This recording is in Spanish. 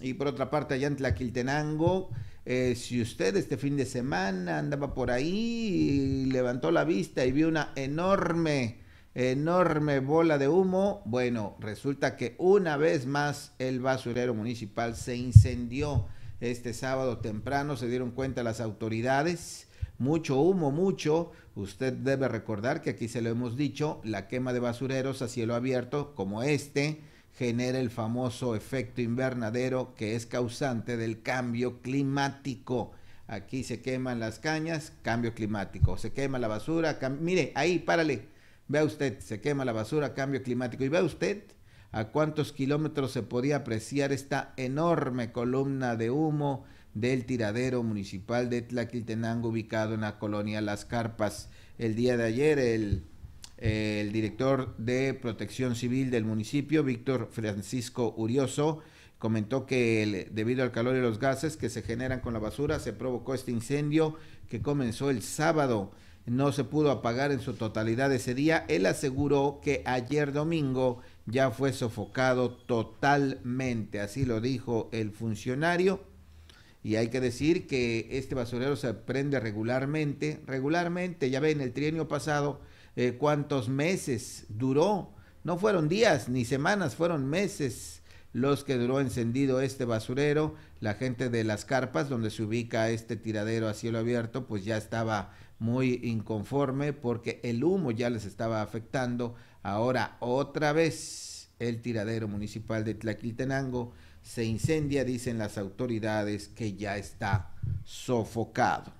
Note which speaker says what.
Speaker 1: Y por otra parte, allá en Tlaquiltenango, eh, si usted este fin de semana andaba por ahí y levantó la vista y vio una enorme, enorme bola de humo, bueno, resulta que una vez más el basurero municipal se incendió este sábado temprano, se dieron cuenta las autoridades mucho humo, mucho. Usted debe recordar que aquí se lo hemos dicho, la quema de basureros a cielo abierto como este genera el famoso efecto invernadero que es causante del cambio climático. Aquí se queman las cañas, cambio climático. Se quema la basura, mire, ahí, párale. Vea usted, se quema la basura, cambio climático. Y vea usted a cuántos kilómetros se podía apreciar esta enorme columna de humo del tiradero municipal de Tlaquiltenango ubicado en la colonia Las Carpas. El día de ayer el el director de Protección Civil del municipio, Víctor Francisco Urioso, comentó que debido al calor y los gases que se generan con la basura se provocó este incendio que comenzó el sábado. No se pudo apagar en su totalidad ese día. Él aseguró que ayer domingo ya fue sofocado totalmente. Así lo dijo el funcionario. Y hay que decir que este basurero se prende regularmente. Regularmente, ya ven, el trienio pasado eh, cuántos meses duró. No fueron días ni semanas, fueron meses los que duró encendido este basurero. La gente de las carpas, donde se ubica este tiradero a cielo abierto, pues ya estaba muy inconforme porque el humo ya les estaba afectando. Ahora otra vez el tiradero municipal de Tlaquiltenango se incendia, dicen las autoridades, que ya está sofocado.